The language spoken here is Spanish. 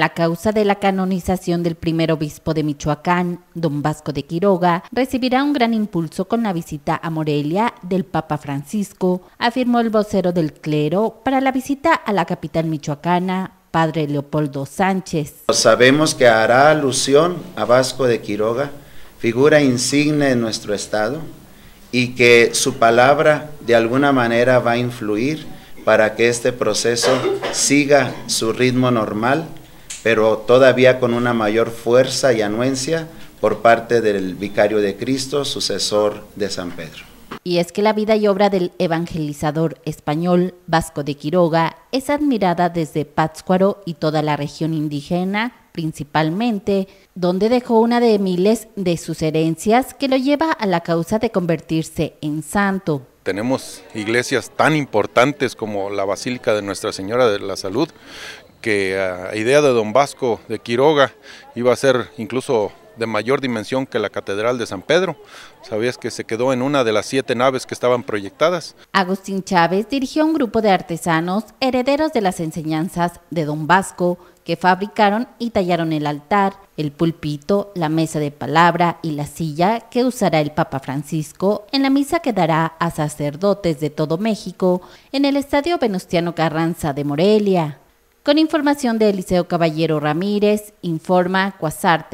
La causa de la canonización del primer obispo de Michoacán, don Vasco de Quiroga, recibirá un gran impulso con la visita a Morelia del Papa Francisco, afirmó el vocero del clero para la visita a la capital michoacana, padre Leopoldo Sánchez. Sabemos que hará alusión a Vasco de Quiroga, figura insigne en nuestro Estado, y que su palabra de alguna manera va a influir para que este proceso siga su ritmo normal pero todavía con una mayor fuerza y anuencia por parte del vicario de Cristo, sucesor de San Pedro. Y es que la vida y obra del evangelizador español Vasco de Quiroga es admirada desde Pátzcuaro y toda la región indígena, principalmente, donde dejó una de miles de sus herencias que lo lleva a la causa de convertirse en santo tenemos iglesias tan importantes como la Basílica de Nuestra Señora de la Salud, que la ah, idea de don Vasco de Quiroga iba a ser incluso de mayor dimensión que la Catedral de San Pedro. Sabías que se quedó en una de las siete naves que estaban proyectadas. Agustín Chávez dirigió un grupo de artesanos herederos de las enseñanzas de don Vasco que fabricaron y tallaron el altar, el pulpito, la mesa de palabra y la silla que usará el Papa Francisco en la misa que dará a sacerdotes de todo México en el Estadio Venustiano Carranza de Morelia. Con información de Eliseo Caballero Ramírez, informa Cuasar